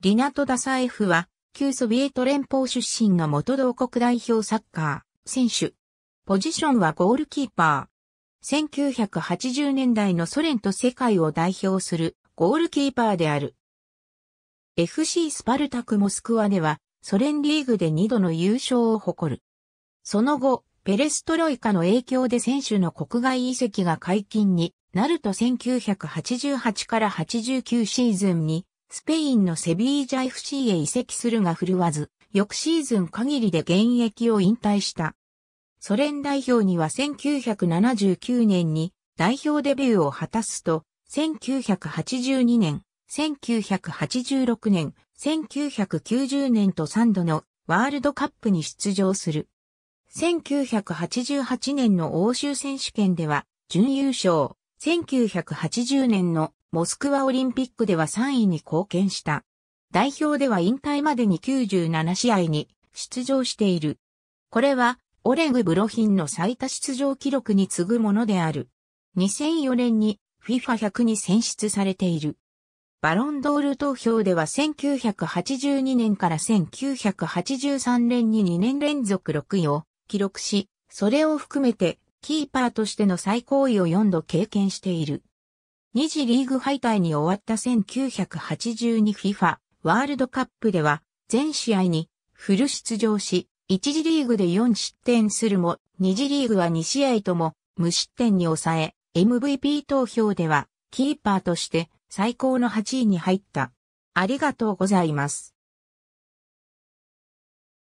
リナト・ダサエフは、旧ソビエト連邦出身の元同国代表サッカー、選手。ポジションはゴールキーパー。1980年代のソ連と世界を代表するゴールキーパーである。FC スパルタクモスクワでは、ソ連リーグで2度の優勝を誇る。その後、ペレストロイカの影響で選手の国外移籍が解禁になると1988から89シーズンにスペインのセビージャ FC へ移籍するが振るわず、翌シーズン限りで現役を引退した。ソ連代表には1979年に代表デビューを果たすと、1982年、1986年、1990年と3度のワールドカップに出場する。1988年の欧州選手権では準優勝、1980年のモスクワオリンピックでは3位に貢献した。代表では引退までに97試合に出場している。これは、オレグ・ブロヒンの最多出場記録に次ぐものである。2004年に FIFA100 に選出されている。バロンドール投票では1982年から1983年に2年連続6位を記録し、それを含めてキーパーとしての最高位を4度経験している。2次リーグ敗退に終わった 1982FIFA ワールドカップでは全試合にフル出場し、1次リーグで4失点するも、2次リーグは2試合とも無失点に抑え、MVP 投票ではキーパーとして最高の8位に入った。ありがとうございます。